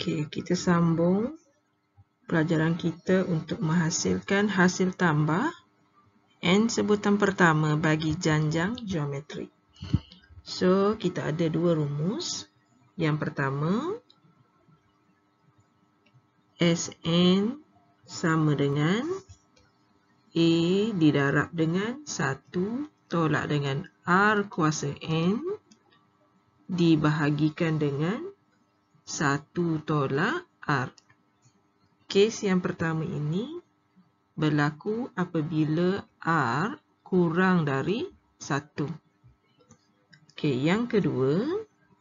Okey, kita sambung pelajaran kita untuk menghasilkan hasil tambah n sebutan pertama bagi janjang geometri. So, kita ada dua rumus. Yang pertama, Sn sama dengan A didarab dengan 1 tolak dengan R kuasa N dibahagikan dengan 1 tolak R. Kes yang pertama ini berlaku apabila R kurang dari 1. Okay, yang kedua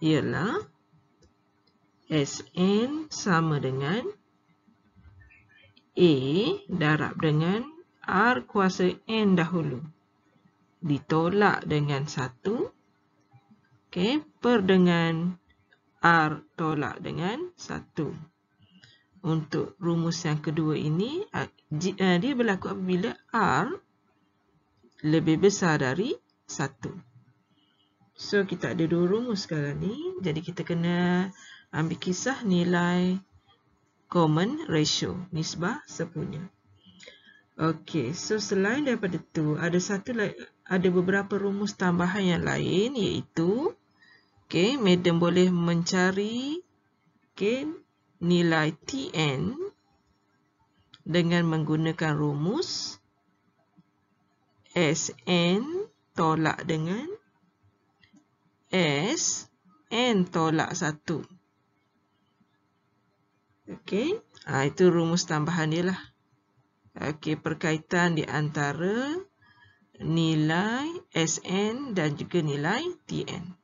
ialah Sn sama dengan A darab dengan R kuasa N dahulu. Ditolak dengan 1. Okay, per dengan R tolak dengan 1. Untuk rumus yang kedua ini, eh, dia berlaku apabila R lebih besar dari 1. So, kita ada dua rumus sekarang ni. Jadi, kita kena ambil kisah nilai common ratio, nisbah sepunya. Okey, so selain daripada tu, ada satu ada beberapa rumus tambahan yang lain iaitu Okey, madam boleh mencari okay, nilai Tn dengan menggunakan rumus Sn tolak dengan Sn tolak 1. Okey, ha, itu rumus tambahan dia lah. Okey, perkaitan di antara nilai Sn dan juga nilai Tn.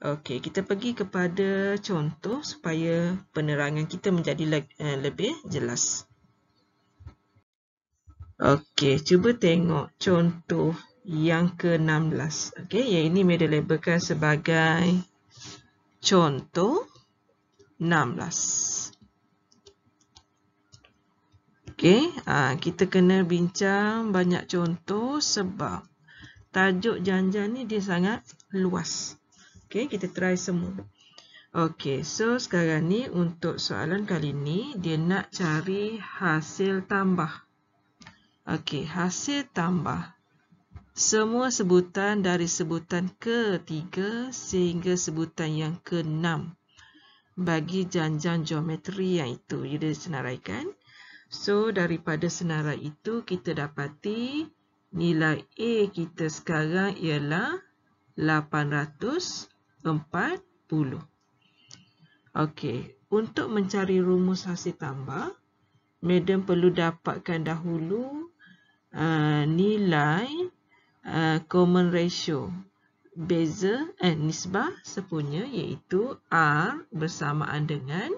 Okey, kita pergi kepada contoh supaya penerangan kita menjadi le eh, lebih jelas. Okey, cuba tengok contoh yang ke-16. Okey, yang ini media labelkan sebagai contoh 16. Okey, ah, kita kena bincang banyak contoh sebab tajuk janjian ni dia sangat luas. Okey, kita try semua. Okey, so sekarang ni untuk soalan kali ni, dia nak cari hasil tambah. Okey, hasil tambah. Semua sebutan dari sebutan ketiga sehingga sebutan yang keenam bagi janjang geometri yang itu. Dia senaraikan. So, daripada senarai itu, kita dapati nilai A kita sekarang ialah 800 40. Okey, untuk mencari rumus hasil tambah, madam perlu dapatkan dahulu uh, nilai uh, common ratio beza eh, nisbah sepunya iaitu R bersamaan dengan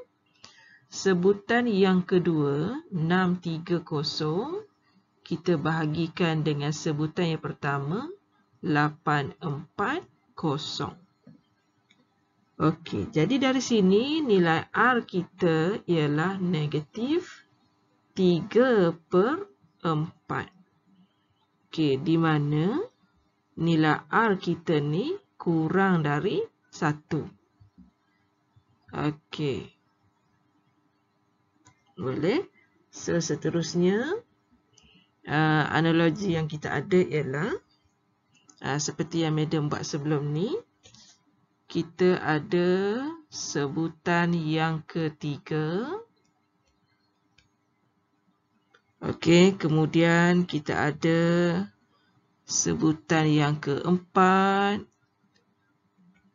sebutan yang kedua 630 kita bahagikan dengan sebutan yang pertama 840. Okey, jadi dari sini nilai R kita ialah negatif 3 per 4. Okey, di mana nilai R kita ni kurang dari 1. Okey. Boleh? So, seterusnya, uh, analogi yang kita ada ialah uh, seperti yang Madam buat sebelum ni kita ada sebutan yang ketiga. Okey, kemudian kita ada sebutan yang keempat,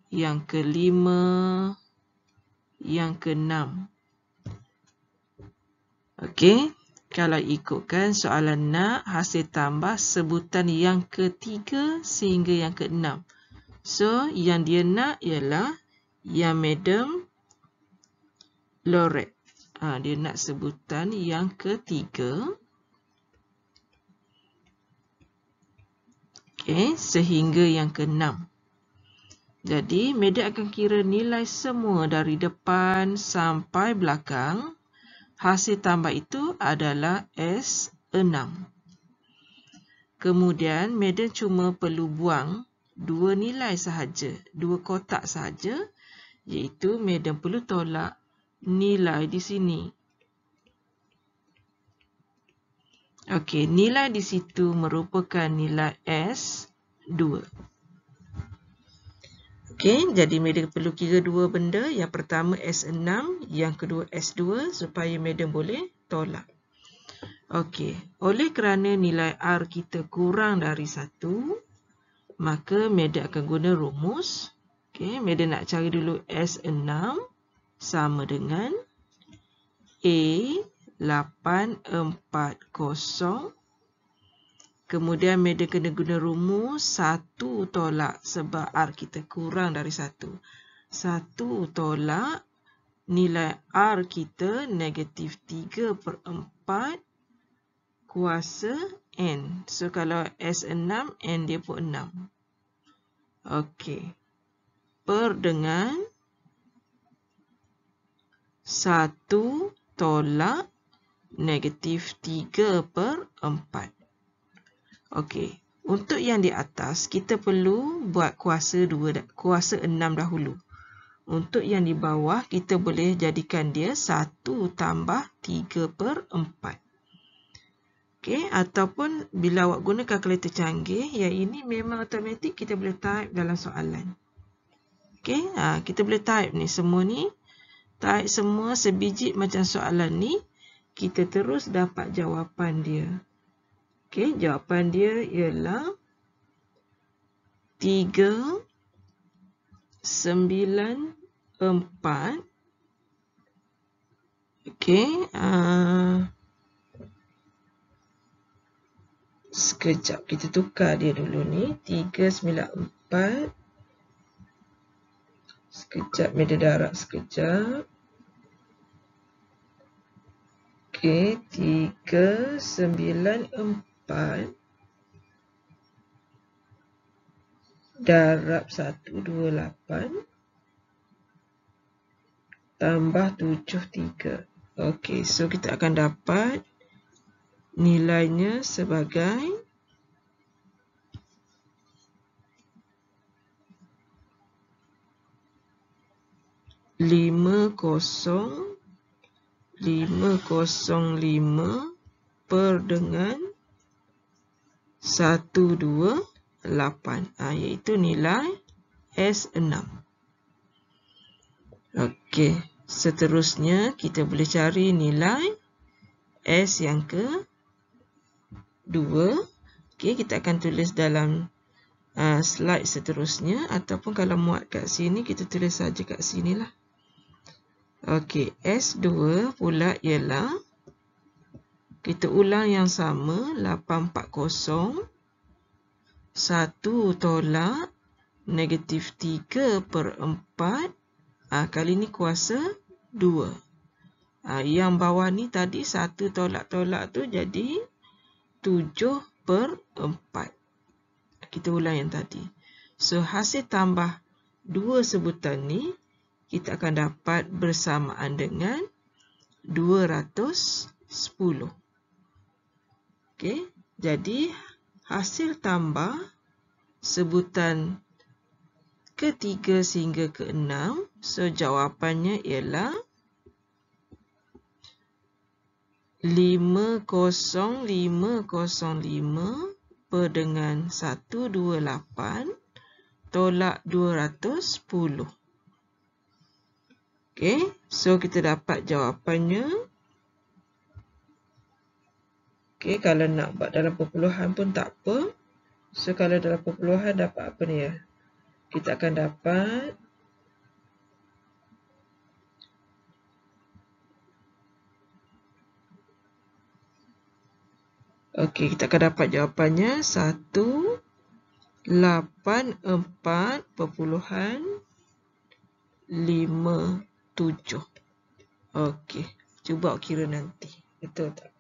yang kelima, yang keenam. Okey, kalau ikutkan soalan nak hasil tambah sebutan yang ketiga sehingga yang keenam. So, yang dia nak ialah yang Madam Loret. Ha, dia nak sebutan yang ketiga. Okay, sehingga yang keenam. Jadi, Madam akan kira nilai semua dari depan sampai belakang. Hasil tambah itu adalah S6. Kemudian, Madam cuma perlu buang dua nilai sahaja, dua kotak sahaja iaitu medan perlu tolak nilai di sini. Okey, nilai di situ merupakan nilai S2. Okey, jadi medan perlu kira dua benda, yang pertama S6, yang kedua S2 supaya medan boleh tolak. Okey, oleh kerana nilai R kita kurang dari 1, maka media akan guna rumus. Okey, media nak cari dulu S6 sama dengan A840 Kemudian media kena guna rumus 1 tolak sebab R kita kurang dari 1. 1 tolak nilai R kita negatif 3 per 4 kuasa N. So, kalau S 6, N dia pun 6. Okey. Per dengan 1 tolak negatif 3 per 4. Okey. Untuk yang di atas, kita perlu buat kuasa 2, kuasa 6 dahulu. Untuk yang di bawah, kita boleh jadikan dia 1 tambah 3 per 4. Okay, ataupun bila awak guna kalkulator canggih, yang ini memang automatik kita boleh type dalam soalan. Okay, ha, kita boleh type ni semua ni. Type semua sebiji macam soalan ni, kita terus dapat jawapan dia. Okay, jawapan dia ialah 3, 9, 4. Okey, aa... Ha, uh, Sekejap kita tukar dia dulu ni 394 Sekejap meja darab sekejap Okey 394 darab 128 tambah 73. Okey, so kita akan dapat 1.5 nilainya sebagai lima kosong lima kosong lima per dengan satu dua lapan ha, iaitu nilai s enam. Okey. seterusnya kita boleh cari nilai S yang ke Dua, okey kita akan tulis dalam uh, slide seterusnya ataupun kalau muat kat sini kita tulis saja kat sini lah. okey s2 pula ialah kita ulang yang sama 840 1 tolak negatif 3 per 4 ha, ah, kali ni kuasa 2 ah, yang bawah ni tadi satu tolak-tolak tu jadi 7 per 4. Kita ulang yang tadi. So, hasil tambah dua sebutan ni, kita akan dapat bersamaan dengan 210. Okey, jadi hasil tambah sebutan ketiga sehingga keenam, so jawapannya ialah 50505 per dengan 128 tolak 210. Okey, so kita dapat jawapannya. Okey, kalau nak buat dalam perpuluhan pun tak apa. So kalau dalam perpuluhan dapat apa ni ya? Kita akan dapat 0.5 Okey, kita akan dapat jawapannya 1 8 4 perpuluhan 5 7. Okey, cuba kira nanti. Betul tak?